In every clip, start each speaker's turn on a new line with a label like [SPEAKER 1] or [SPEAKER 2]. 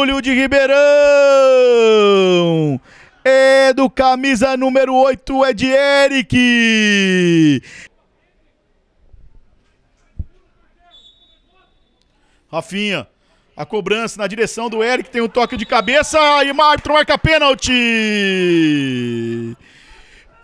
[SPEAKER 1] Julio de Ribeirão. É do camisa número 8, é de Eric. Rafinha, a cobrança na direção do Eric, tem um toque de cabeça e Martin marca pênalti.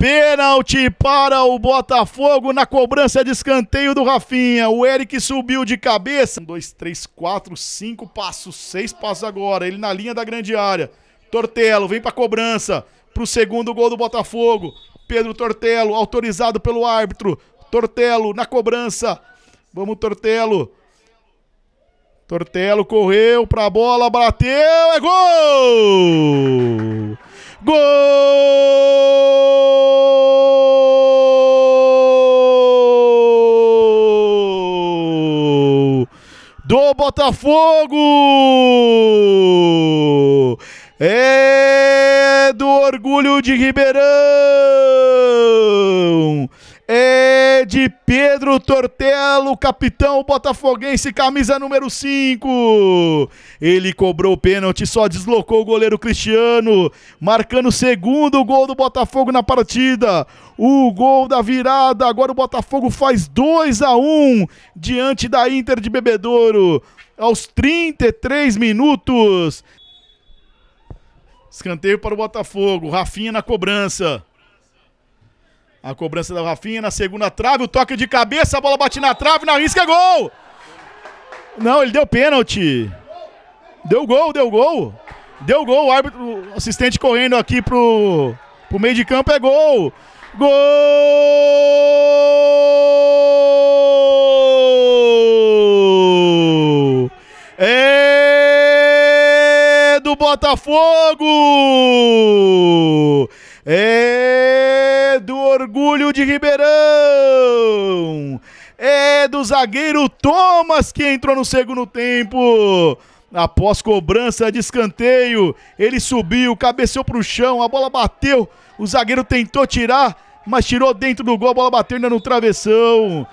[SPEAKER 1] Pênalti para o Botafogo na cobrança de escanteio do Rafinha. O Eric subiu de cabeça. Um, dois, três, quatro, cinco passos, seis passos agora. Ele na linha da grande área. Tortelo vem para cobrança para o segundo gol do Botafogo. Pedro Tortelo, autorizado pelo árbitro. Tortelo na cobrança. Vamos, Tortelo. Tortelo correu para a bola, bateu, é gol! Gol! do Botafogo! É do orgulho de Ribeirão! É de Pedro Tortelo, capitão botafoguense, camisa número 5. Ele cobrou o pênalti, só deslocou o goleiro Cristiano, marcando o segundo gol do Botafogo na partida. O gol da virada, agora o Botafogo faz 2 a 1 um diante da Inter de Bebedouro. Aos 33 minutos. Escanteio para o Botafogo, Rafinha na cobrança. A cobrança da Rafinha na segunda trave, o toque de cabeça, a bola bate na trave, na risca, é gol! Não, ele deu pênalti. Deu gol, deu gol. Deu gol, o árbitro, o assistente correndo aqui pro, pro meio de campo, é gol! Gol! É do Botafogo! de Ribeirão. É do zagueiro Thomas que entrou no segundo tempo. Após cobrança de escanteio, ele subiu, cabeceou para o chão, a bola bateu. O zagueiro tentou tirar, mas tirou dentro do gol, a bola bateu ainda no travessão.